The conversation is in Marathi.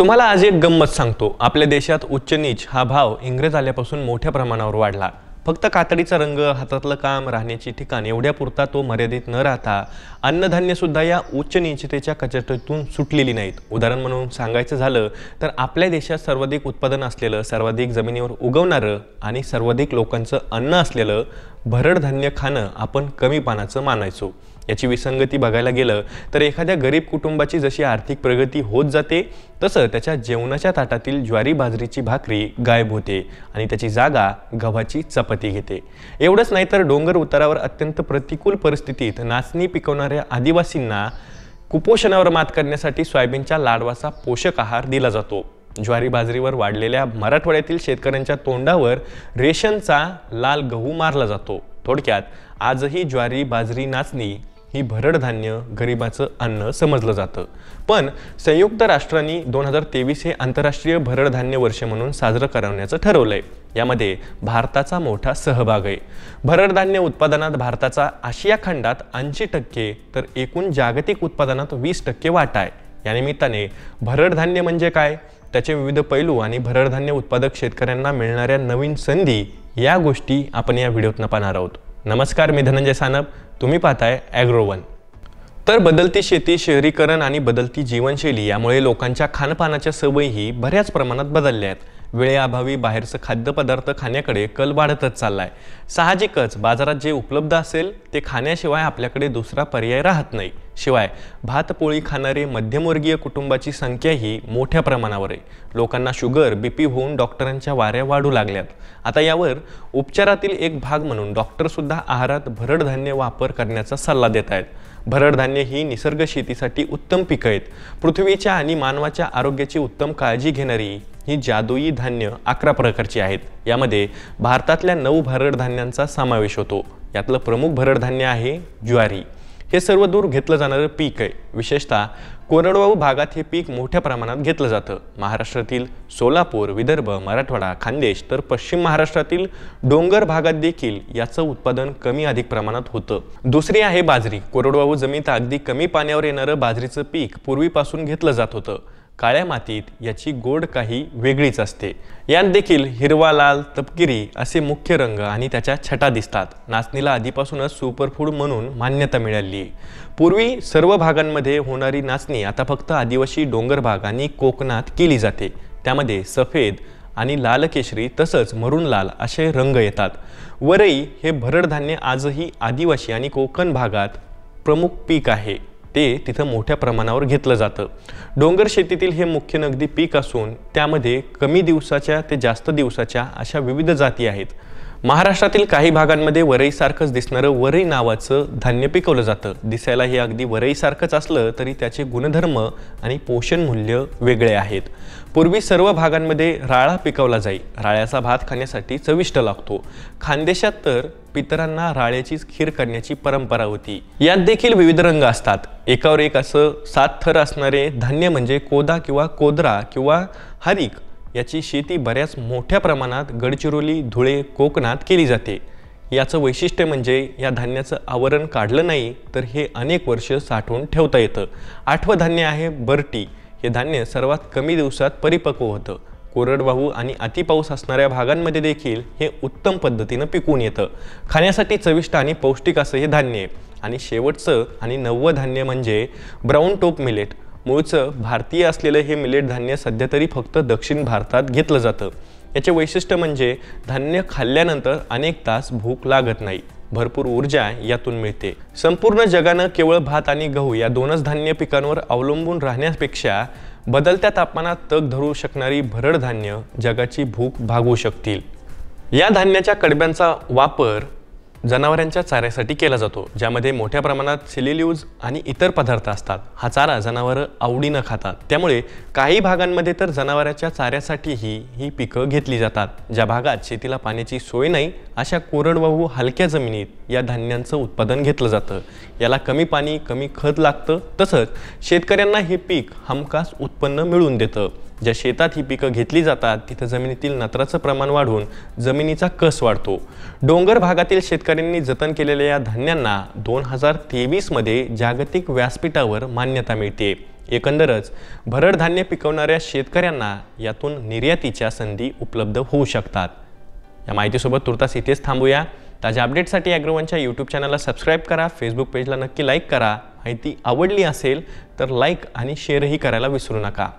तुम्हाला आज एक गंमत सांगतो आपल्या देशात उच्च नीच हा भाव इंग्रज आल्यापासून मोठ्या प्रमाणावर वाढला फक्त कातडीचा रंग हातातलं काम राहण्याची ठिकाण एवढ्यापुरता तो मर्यादित न राहता अन्नधान्यसुद्धा या उच्च नीचतेच्या कचरटीतून सुटलेली नाहीत उदाहरण म्हणून सांगायचं झालं तर आपल्या देशात सर्वाधिक उत्पादन असलेलं सर्वाधिक जमिनीवर उगवणारं आणि सर्वाधिक लोकांचं अन्न असलेलं भरडधान्य खाणं आपण कमी पानाचं मानायचो याची विसंगती बघायला गेलं तर एखाद्या गरीब कुटुंबाची जशी आर्थिक प्रगती होत जाते तसं त्याच्या जेवणाच्या ताटातील ज्वारी बाजरीची भाकरी गायब होते आणि त्याची जागा गव्हाची चपाती घेते एवढंच नाही तर डोंगर उतारावर अत्यंत प्रतिकूल परिस्थितीत नाचणी पिकवणाऱ्या आदिवासींना कुपोषणावर मात करण्यासाठी सोयाबीनच्या लाडवाचा पोषक आहार दिला जातो ज्वारी बाजरीवर वाढलेल्या मराठवाड्यातील शेतकऱ्यांच्या तोंडावर रेशनचा लाल गहू मारला जातो थोडक्यात आजही ज्वारी बाजरी नाचणी ही भरडधान्य गरिबाचं अन्न समजलं जातं पण संयुक्त राष्ट्रांनी दोन हजार तेवीस हे आंतरराष्ट्रीय भरडधान्य वर्ष म्हणून साजरं करवण्याचं ठरवलं आहे यामध्ये भारताचा मोठा सहभाग आहे भरडधान्य उत्पादनात भारताचा आशिया खंडात ऐंशी टक्के तर एकूण जागतिक उत्पादनात वीस टक्के वाटा आहे या निमित्ताने भरडधान्य म्हणजे काय त्याचे विविध पैलू आणि भरडधान्य उत्पादक शेतकऱ्यांना मिळणाऱ्या नवीन संधी या गोष्टी आपण या व्हिडिओतनं पाहणार आहोत नमस्कार मी धनंजय सानप तुम्ही पाहताय ॲग्रोवन तर बदलती शेती शहरीकरण आणि बदलती जीवनशैली यामुळे लोकांच्या खानपानाच्या सवयीही बऱ्याच प्रमाणात बदलल्या आहेत वेळेअभावी बाहेरचं खाद्यपदार्थ खाण्याकडे कल वाढतच चालला आहे साहजिकच बाजारात जे उपलब्ध असेल ते खाण्याशिवाय आपल्याकडे दुसरा पर्याय राहत नाही शिवाय भातपोळी खाणारे मध्यमवर्गीय कुटुंबाची संख्याही मोठ्या प्रमाणावर आहे लोकांना शुगर बीपी होऊन डॉक्टरांच्या वाऱ्या वाढू लागल्यात आता यावर उपचारातील एक भाग म्हणून डॉक्टरसुद्धा आहारात भरडधान्य वापर करण्याचा सल्ला देत आहेत भरडधान्य ही निसर्ग शेतीसाठी उत्तम पिकं आहेत पृथ्वीच्या आणि मानवाच्या आरोग्याची उत्तम काळजी घेणारी ही जादुई धान्य अकरा प्रकारची आहेत यामध्ये भारतातल्या नऊ भरड धान्यांचा समावेश होतो यातलं प्रमुख भरड धान्य आहे ज्वारी हे सर्व दूर घेतलं जाणारं पीक आहे विशेषतः कोरडवाहू भागात हे पीक मोठ्या प्रमाणात घेतलं जातं महाराष्ट्रातील सोलापूर विदर्भ मराठवाडा खान्देश तर पश्चिम महाराष्ट्रातील डोंगर भागात देखील याचं उत्पादन कमी अधिक प्रमाणात होतं दुसरी आहे बाजरी कोरडवाहू जमीत अगदी कमी पाण्यावर येणारं बाजरीचं पीक पूर्वीपासून घेतलं जात होतं काळ्या मातीत याची गोड काही वेगळीच असते यात देखील हिरवा लाल तपकिरी असे मुख्य रंग आणि त्याच्या छटा दिसतात नाचणीला आधीपासूनच सुपरफूड म्हणून मान्यता मिळाली पूर्वी सर्व भागांमध्ये होणारी नाचणी आता फक्त आदिवासी डोंगर भाग आणि कोकणात केली जाते त्यामध्ये सफेद आणि लाल केशरी तसंच मरून लाल असे रंग येतात वरई हे भरडधान्य आजही आदिवासी आणि कोकण भागात प्रमुख पीक आहे ते तिथं मोठ्या प्रमाणावर घेतलं जातं डोंगर शेतीतील हे मुख्य नगदी पीक असून त्यामध्ये कमी दिवसाच्या ते जास्त दिवसाच्या अशा विविध जाती आहेत महाराष्ट्रातील काही भागांमध्ये वरईसारखंच दिसणारं वरई नावाचं धान्य पिकवलं जातं दिसायला हे अगदी वरईसारखंच असलं तरी त्याचे गुणधर्म आणि पोषण मूल्य वेगळे आहेत पूर्वी सर्व भागांमध्ये राळा पिकवला जाई राळ्याचा भात खाण्यासाठी चविष्ट लागतो खानदेशात तर पितरांना राळ्याचीच खीर करण्याची परंपरा होती यात देखील विविध रंग असतात एकावर एक असं सात थर असणारे धान्य म्हणजे कोदा किंवा कोदरा किंवा हरिक याची शेती बऱ्याच मोठ्या प्रमाणात गडचिरोली धुळे कोकणात केली जाते याचं वैशिष्ट्य म्हणजे या धान्याचं आवरण काढलं नाही तर हे अनेक वर्ष साठवून ठेवता येतं आठवं धान्य आहे बर्टी हे धान्य सर्वात कमी दिवसात परिपक्व होतं कोरडवाहू आणि अतिपाऊस असणाऱ्या भागांमध्ये देखील हे उत्तम पद्धतीनं पिकून येतं खाण्यासाठी चविष्ट आणि पौष्टिक असं हे धान्य आहे आणि शेवटचं आणि नववं धान्य म्हणजे ब्राऊन टोप मिलेट मूळचं भारतीय असलेलं हे मिलेट धान्य सध्या तरी फक्त दक्षिण भारतात घेतलं जातं याचे वैशिष्ट्य म्हणजे धान्य खाल्ल्यानंतर अनेक तास भूक लागत नाही भरपूर ऊर्जा यातून मिळते संपूर्ण जगानं केवळ भात आणि गहू या दोनच धान्य पिकांवर अवलंबून राहण्यापेक्षा बदलत्या तापमानात तग धरू शकणारी भरड धान्य जगाची भूक भागवू शकतील या धान्याच्या कडब्यांचा वापर जनावरांच्या चाऱ्यासाठी केला जातो ज्यामध्ये मोठ्या प्रमाणात सिलिल्यूज आणि इतर पदार्थ असतात हा चारा जनावरं आवडीनं खातात त्यामुळे काही भागांमध्ये तर जनावरांच्या चाऱ्यासाठीही ही पिकं घेतली जातात ज्या भागात शेतीला पाण्याची सोय नाही अशा कोरडवाहू हलक्या जमिनीत या धान्यांचं उत्पादन घेतलं जातं याला कमी पाणी कमी खत लागतं तसंच शेतकऱ्यांना हे पीक हमखास उत्पन्न मिळवून देतं ज्या शेतात ही पिकं घेतली जातात तिथं जमिनीतील नत्राचं प्रमाण वाढून जमिनीचा कस वाढतो डोंगर भागातील शेतकऱ्यांनी जतन केलेल्या या धान्यांना दोन हजार तेवीसमध्ये जागतिक व्यासपीठावर मान्यता मिळते एकंदरच भरड धान्य पिकवणाऱ्या शेतकऱ्यांना यातून निर्यातीच्या संधी उपलब्ध होऊ शकतात या माहितीसोबत तुर्तास इथेच थांबूया ताज्या अपडेटसाठी अॅग्रोवनच्या यूट्यूब चॅनलला सबस्क्राईब करा फेसबुक पेजला नक्की लाईक करा माहिती आवडली असेल तर लाईक आणि शेअरही करायला विसरू नका